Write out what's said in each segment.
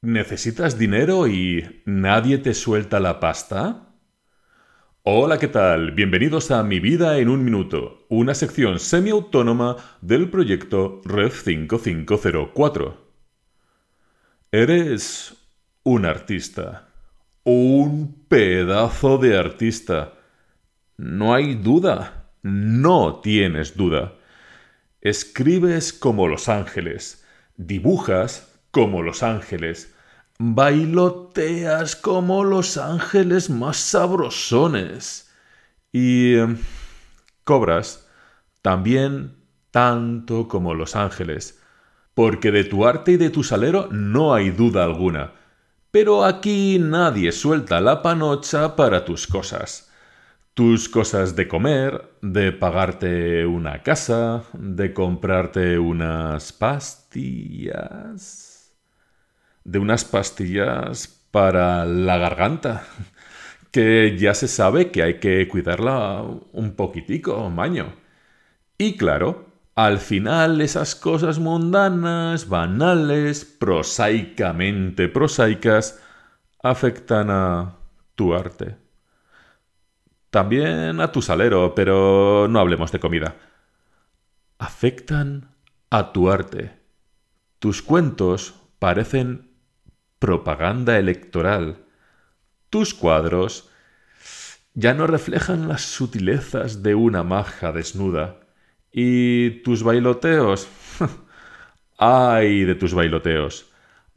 ¿Necesitas dinero y nadie te suelta la pasta? Hola, ¿qué tal? Bienvenidos a Mi Vida en un Minuto, una sección semiautónoma del proyecto Red 5504. Eres un artista. Un pedazo de artista. No hay duda. No tienes duda. Escribes como los ángeles. Dibujas como los ángeles, bailoteas como los ángeles más sabrosones y eh, cobras también tanto como los ángeles, porque de tu arte y de tu salero no hay duda alguna, pero aquí nadie suelta la panocha para tus cosas. Tus cosas de comer, de pagarte una casa, de comprarte unas pastillas de unas pastillas para la garganta, que ya se sabe que hay que cuidarla un poquitico, maño. Y claro, al final esas cosas mundanas, banales, prosaicamente prosaicas, afectan a tu arte. También a tu salero, pero no hablemos de comida. Afectan a tu arte. Tus cuentos parecen propaganda electoral. Tus cuadros ya no reflejan las sutilezas de una maja desnuda. ¿Y tus bailoteos? ¡Ay de tus bailoteos!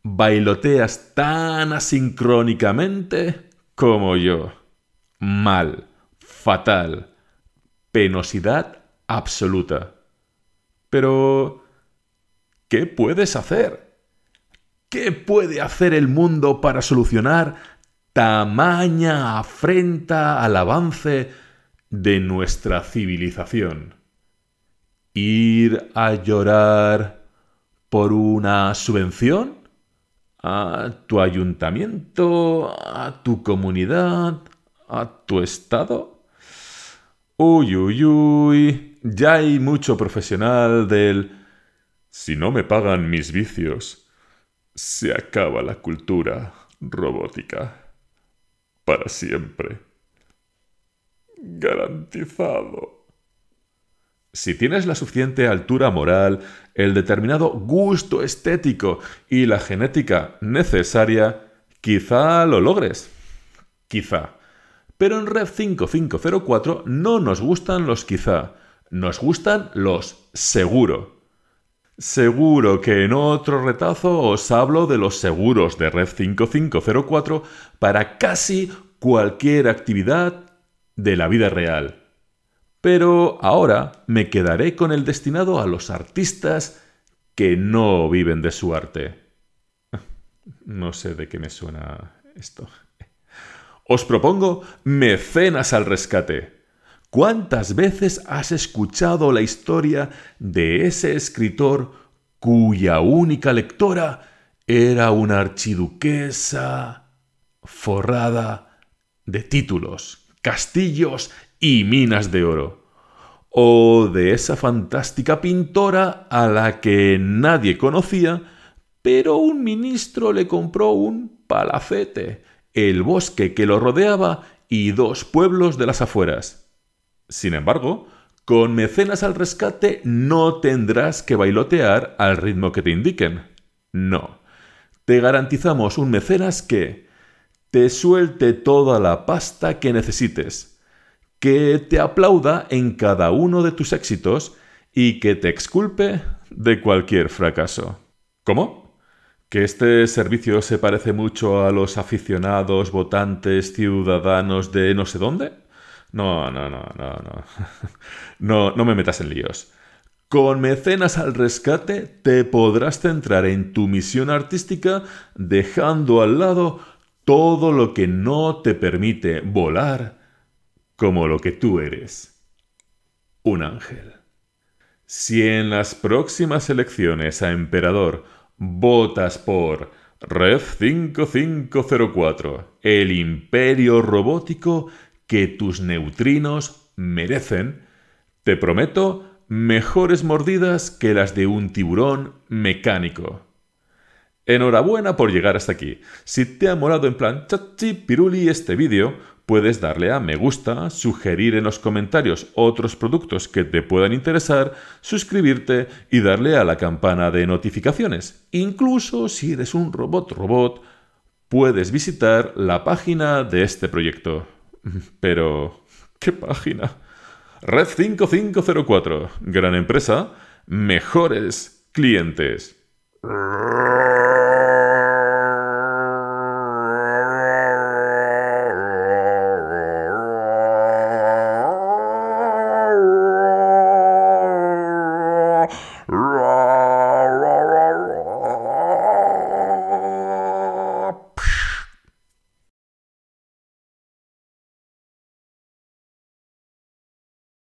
Bailoteas tan asincrónicamente como yo. Mal, fatal, penosidad absoluta. Pero... ¿Qué puedes hacer? ¿Qué puede hacer el mundo para solucionar tamaña afrenta al avance de nuestra civilización? ¿Ir a llorar por una subvención? ¿A tu ayuntamiento? ¿A tu comunidad? ¿A tu estado? Uy, uy, uy. Ya hay mucho profesional del... Si no me pagan mis vicios, se acaba la cultura robótica. Para siempre. Garantizado. Si tienes la suficiente altura moral, el determinado gusto estético y la genética necesaria, quizá lo logres. Quizá. Pero en Red 5504 no nos gustan los quizá, nos gustan los seguro. Seguro que en otro retazo os hablo de los seguros de Red 5504 para casi cualquier actividad de la vida real. Pero ahora me quedaré con el destinado a los artistas que no viven de su arte. No sé de qué me suena esto. Os propongo mecenas al rescate. ¿Cuántas veces has escuchado la historia de ese escritor cuya única lectora era una archiduquesa forrada de títulos, castillos y minas de oro? ¿O de esa fantástica pintora a la que nadie conocía, pero un ministro le compró un palacete, el bosque que lo rodeaba y dos pueblos de las afueras? Sin embargo, con mecenas al rescate no tendrás que bailotear al ritmo que te indiquen. No. Te garantizamos un mecenas que te suelte toda la pasta que necesites, que te aplauda en cada uno de tus éxitos y que te exculpe de cualquier fracaso. ¿Cómo? ¿Que este servicio se parece mucho a los aficionados, votantes, ciudadanos de no sé dónde? No, no, no, no, no. No, me metas en líos. Con Mecenas al Rescate te podrás centrar en tu misión artística dejando al lado todo lo que no te permite volar como lo que tú eres. Un ángel. Si en las próximas elecciones a emperador votas por Ref 5504, el imperio robótico que tus neutrinos merecen, te prometo mejores mordidas que las de un tiburón mecánico. Enhorabuena por llegar hasta aquí. Si te ha molado en plan chachi piruli este vídeo, puedes darle a me gusta, sugerir en los comentarios otros productos que te puedan interesar, suscribirte y darle a la campana de notificaciones. Incluso si eres un robot robot, puedes visitar la página de este proyecto. Pero... ¿Qué página? Red 5504. Gran empresa. Mejores clientes.